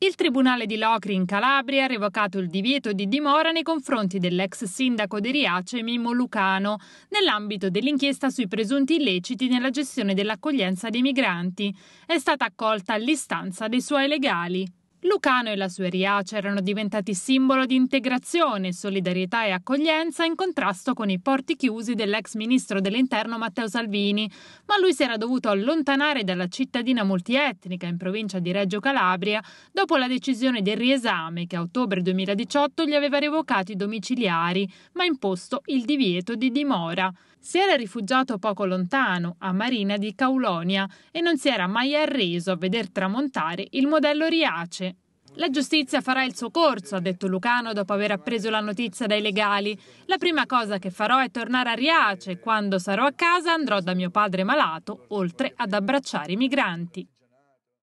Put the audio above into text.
Il Tribunale di Locri in Calabria ha revocato il divieto di dimora nei confronti dell'ex sindaco di Riace Mimmo Lucano nell'ambito dell'inchiesta sui presunti illeciti nella gestione dell'accoglienza dei migranti. È stata accolta l'istanza dei suoi legali. Lucano e la sua Riace erano diventati simbolo di integrazione, solidarietà e accoglienza in contrasto con i porti chiusi dell'ex ministro dell'interno Matteo Salvini, ma lui si era dovuto allontanare dalla cittadina multietnica in provincia di Reggio Calabria dopo la decisione del riesame che a ottobre 2018 gli aveva revocato i domiciliari, ma imposto il divieto di dimora. Si era rifugiato poco lontano, a Marina di Caulonia, e non si era mai arreso a veder tramontare il modello Riace. La giustizia farà il suo corso, ha detto Lucano dopo aver appreso la notizia dai legali. La prima cosa che farò è tornare a Riace. Quando sarò a casa andrò da mio padre malato, oltre ad abbracciare i migranti.